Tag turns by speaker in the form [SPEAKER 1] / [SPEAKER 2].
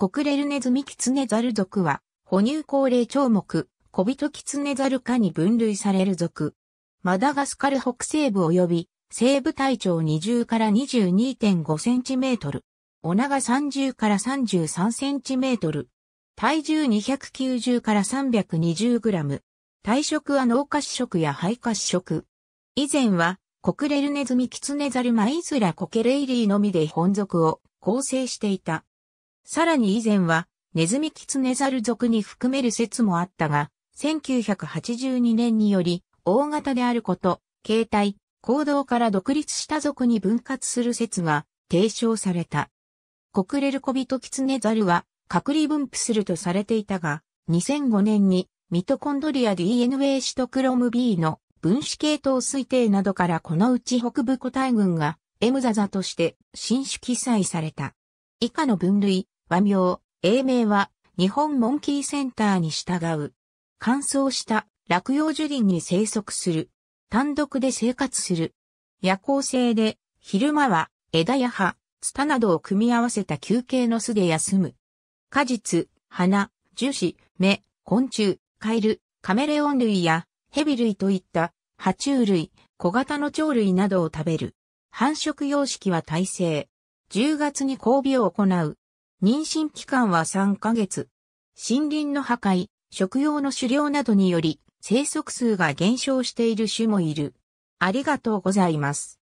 [SPEAKER 1] コクレルネズミキツネザル属は、哺乳高齢長目、小人キツネザル科に分類される属。マダガスカル北西部及び、西部体長20から22.5センチメートル。お長30から33センチメートル。体重290から320グラム。体色は脳褐色や肺褐色。以前は、コクレルネズミキツネザルマイズラコケレイリーのみで本属を構成していた。さらに以前は、ネズミキツネザル属に含める説もあったが、1982年により、大型であること、形態、行動から独立した族に分割する説が提唱された。コクレルコビトキツネザルは隔離分布するとされていたが、2005年にミトコンドリア DNA シトクロム B の分子系統推定などからこのうち北部個体群がエムザザとして新種記載された。以下の分類、和名、英名は、日本モンキーセンターに従う。乾燥した落葉樹林に生息する。単独で生活する。夜行性で、昼間は枝や葉、ツタなどを組み合わせた休憩の巣で休む。果実、花、樹脂、目、昆虫、カエル、カメレオン類やヘビ類といった爬虫類、小型の鳥類などを食べる。繁殖様式は耐性。10月に交尾を行う。妊娠期間は3ヶ月。森林の破壊、食用の狩猟などにより生息数が減少している種もいる。ありがとうございます。